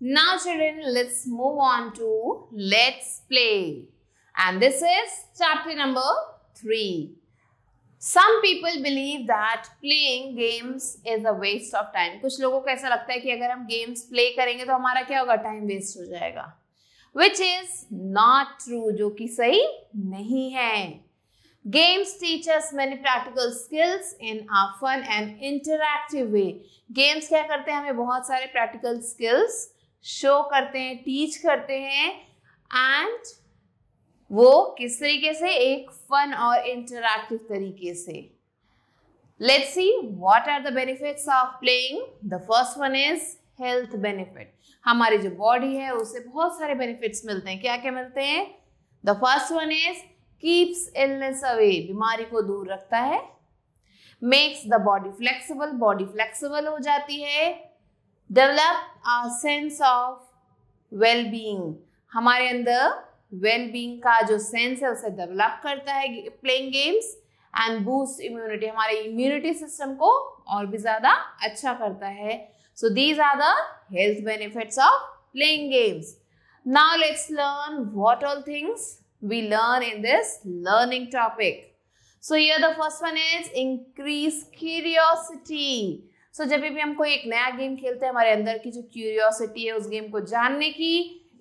Now children, let's move on to Let's Play. And this is chapter number 3. Some people believe that playing games is a waste of time. कुछ लोगों को ऐसा लगता है कि अगर हम games play करेंगे तो हमारा क्या होगा टाइम वेस्ट हो जाएगा Which is not true, जो कि सही नहीं है Games teach us many practical skills in a fun and interactive way. Games क्या करते हैं हमें बहुत सारे practical skills शो करते हैं टीच करते हैं एंड वो किस तरीके से एक फन और इंटरक्टिव तरीके से let's see what are the benefits of playing the first one is health benefit हमारी जो बॉडी है उसे बहुत सारे बेनिफिट्स मिलते हैं क्या क्या मिलते हैं the first one is keeps illness away बीमारी को दूर रखता है makes the body flexible body flexible हो जाती है develop a sense of well being हमारे अंदर वेल बींग का जो सेंस है उसे डेवलप करता है playing games and boost immunity हमारे इम्यूनिटी सिस्टम को और भी ज़्यादा अच्छा करता है so these are the health benefits of playing games now let's learn what all things we learn in this learning topic so here the first one is increase curiosity so so, जब भी हम कोई एक नया game खेलते हैं हमारे अंदर की जो क्यूरियोसिटी है उस गेम को जानने की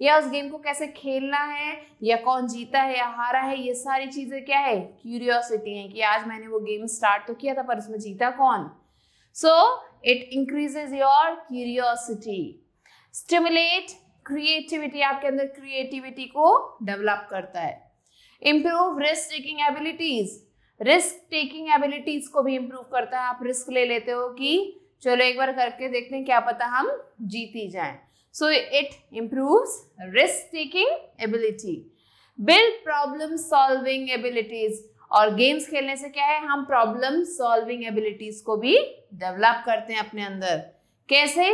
या उस गेम को कैसे खेलना है या कौन जीता है या हारा है ये सारी चीज़ें क्या है क्यूरियोसिटी है कि आज मैंने वो गेम स्टार्ट तो किया था पर उसमें जीता कौन so it increases your curiosity stimulate creativity आपके अंदर क्रिएटिविटी को डेवलप करता है improve risk taking abilities risk taking abilities को भी इम्प्रूव करता है आप रिस्क ले लेते हो कि चलो एक बार करके देखते हैं क्या पता हम जीत ही जाए so it improves risk taking ability build problem solving abilities और गेम्स खेलने से क्या है हम प्रॉब्लम सॉल्विंग एबिलिटीज को भी डेवलप करते हैं अपने अंदर कैसे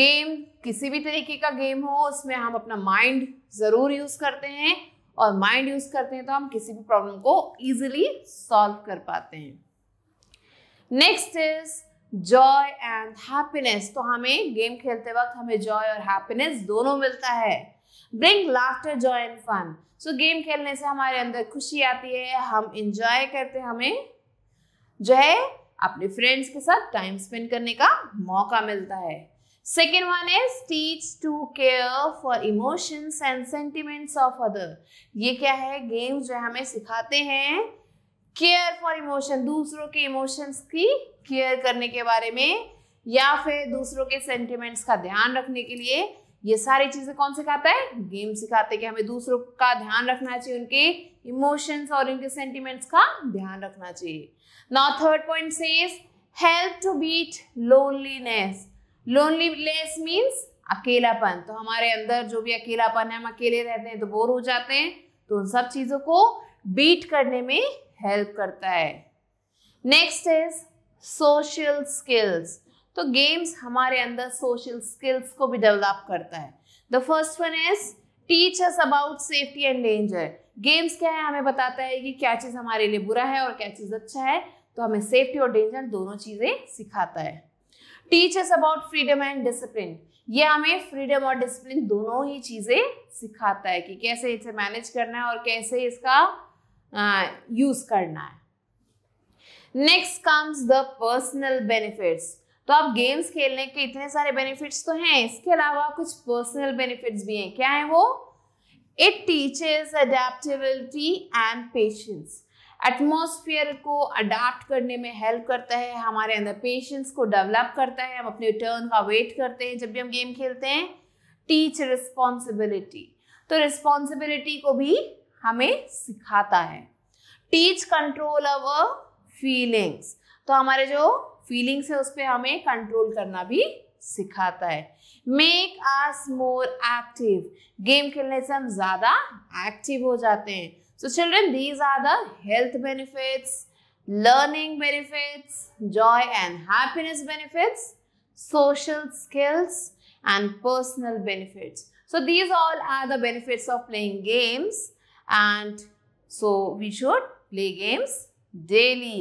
गेम किसी भी तरीके का गेम हो उसमें हम अपना माइंड ज़रूर यूज़ करते हैं और माइंड यूज़ करते हैं तो हम किसी भी प्रॉब्लम को ईजिली सॉल्व कर पाते हैं next is joy and happiness तो हमें गेम खेलते वक्त हमें जॉय और हैप्पीनेस दोनों मिलता है bring laughter joy and fun so game खेलने से हमारे अंदर खुशी आती है हम इंजॉय करते हमें जो है अपने फ्रेंड्स के साथ टाइम स्पेंड करने का मौका मिलता है second one is teach to care for emotions and sentiments of other ये क्या है गेम्स जो हमें सिखाते हैं केयर फॉर इमोशन दूसरों के इमोशंस की केयर करने के बारे में या फिर दूसरों के सेंटिमेंट्स का ध्यान रखने के लिए ये सारी चीजें कौन सिखाता है गेम सिखाते कि हमें दूसरों का ध्यान रखना चाहिए उनके इमोशंस और उनके सेंटिमेंट्स का ध्यान रखना चाहिए now third point says help to beat loneliness loneliness means अकेलापन तो हमारे अंदर जो भी अकेलापन है हम अकेले रहते हैं तो बोर हो जाते हैं तो उन सब चीज़ों को बीट करने में हेल्प करता है नेक्स्ट इज सोशल स्किल्स तो गेम्स हमारे अंदर सोशल स्किल्स को भी डेवलप करता है the first one is teach us about safety and danger games क्या है हमें बताता है कि क्या चीज़ हमारे लिए बुरा है और क्या चीज़ अच्छा है तो हमें सेफ्टी और डेंजर दोनों चीज़ें सिखाता है teach us about freedom and discipline ये हमें फ्रीडम और डिसिप्लिन दोनों ही चीज़ें सिखाता है कि कैसे इसे मैनेज करना है और कैसे इसका यूज करना है next comes the personal benefits तो आप गेम्स खेलने के इतने सारे बेनिफिट्स तो हैं इसके अलावा कुछ पर्सनल बेनिफिट्स भी हैं क्या है वो it teaches adaptability and patience atmosphere को अडाप्ट करने में हेल्प करता है हमारे अंदर पेशेंस को डेवलप करता है हम अपने टर्न का वेट करते हैं जब भी हम गेम खेलते हैं टीच रिस्पॉन्सिबिलिटी तो रिस्पॉन्सिबिलिटी को भी हमें सिखाता है टीच कंट्रोल अवर फीलिंग्स तो हमारे जो फीलिंग्स है उस पर हमें कंट्रोल करना भी सिखाता है make us more active game खेलने से हम ज्यादा एक्टिव हो जाते हैं so children these are the health benefits learning benefits joy and happiness benefits social skills and personal benefits so these all are the benefits of playing games and so we should play games daily.